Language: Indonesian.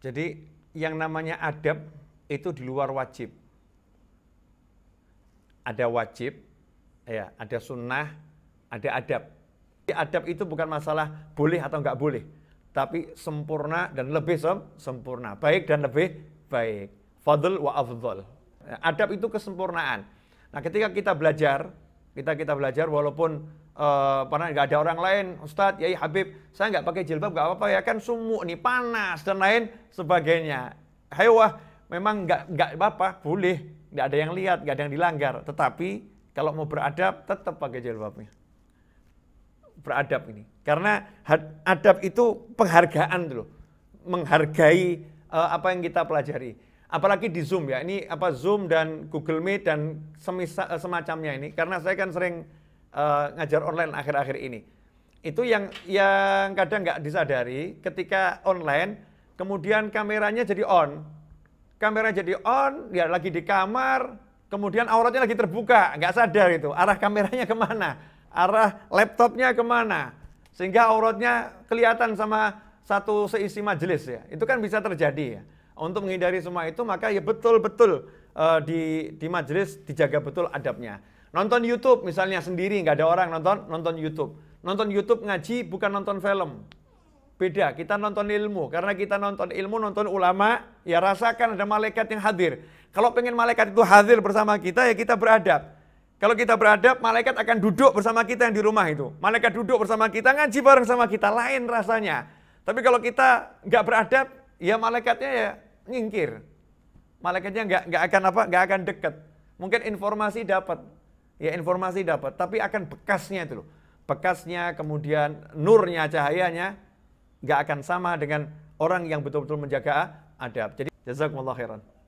Jadi yang namanya adab itu di luar wajib. Ada wajib, ya, ada sunnah, ada adab. Adab itu bukan masalah boleh atau nggak boleh, tapi sempurna dan lebih sem sempurna, baik dan lebih baik. Fadl wa afdol. Adab itu kesempurnaan. Nah, ketika kita belajar kita kita belajar walaupun uh, pernah nggak ada orang lain, Ustadz, Yai Habib, saya nggak pakai jilbab nggak apa-apa ya kan sumuk nih panas dan lain sebagainya. Hayo memang nggak nggak apa-apa, boleh, nggak ada yang lihat, nggak ada yang dilanggar. Tetapi kalau mau beradab, tetap pakai jilbabnya. Beradab ini, karena adab itu penghargaan loh menghargai uh, apa yang kita pelajari apalagi di Zoom ya. Ini apa Zoom dan Google Meet dan semisa, eh, semacamnya ini karena saya kan sering uh, ngajar online akhir-akhir ini. Itu yang yang kadang nggak disadari ketika online kemudian kameranya jadi on. Kamera jadi on, ya lagi di kamar, kemudian auratnya lagi terbuka, nggak sadar itu. Arah kameranya kemana? Arah laptopnya kemana? Sehingga auratnya kelihatan sama satu seisi majelis ya. Itu kan bisa terjadi ya. Untuk menghindari semua itu maka ya betul-betul uh, di di majelis dijaga betul adabnya. Nonton YouTube misalnya sendiri nggak ada orang nonton nonton YouTube. Nonton YouTube ngaji bukan nonton film. Beda, kita nonton ilmu. Karena kita nonton ilmu, nonton ulama, ya rasakan ada malaikat yang hadir. Kalau pengen malaikat itu hadir bersama kita, ya kita beradab. Kalau kita beradab, malaikat akan duduk bersama kita yang di rumah itu. Malaikat duduk bersama kita, ngaji bareng sama kita, lain rasanya. Tapi kalau kita nggak beradab, ya malaikatnya ya nyingkir. Malaikatnya nggak nggak akan apa? Nggak akan dekat. Mungkin informasi dapat, ya informasi dapat, tapi akan bekasnya itu loh. Bekasnya, kemudian nurnya, cahayanya nggak akan sama dengan orang yang betul-betul menjaga adab. Jadi jazakumullah khairan.